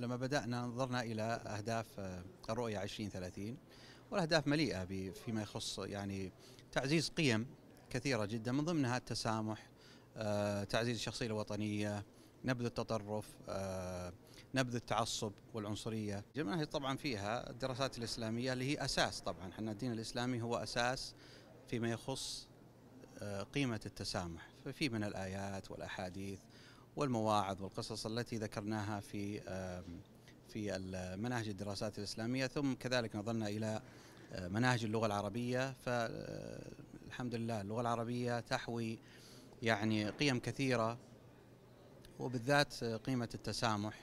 لما بدأنا نظرنا إلى أهداف آه، الرؤية 2030 والأهداف مليئة فيما يخص يعني تعزيز قيم كثيرة جدا من ضمنها التسامح آه، تعزيز الشخصية الوطنية نبذ التطرف آه، نبذ التعصب والعنصرية جميع طبعا فيها الدراسات الإسلامية اللي هي أساس طبعا احنا الدين الإسلامي هو أساس فيما يخص قيمة التسامح ففي من الآيات والأحاديث والمواعظ والقصص التي ذكرناها في في مناهج الدراسات الإسلامية ثم كذلك نظرنا إلى مناهج اللغة العربية فالحمد لله اللغة العربية تحوي يعني قيم كثيرة وبالذات قيمة التسامح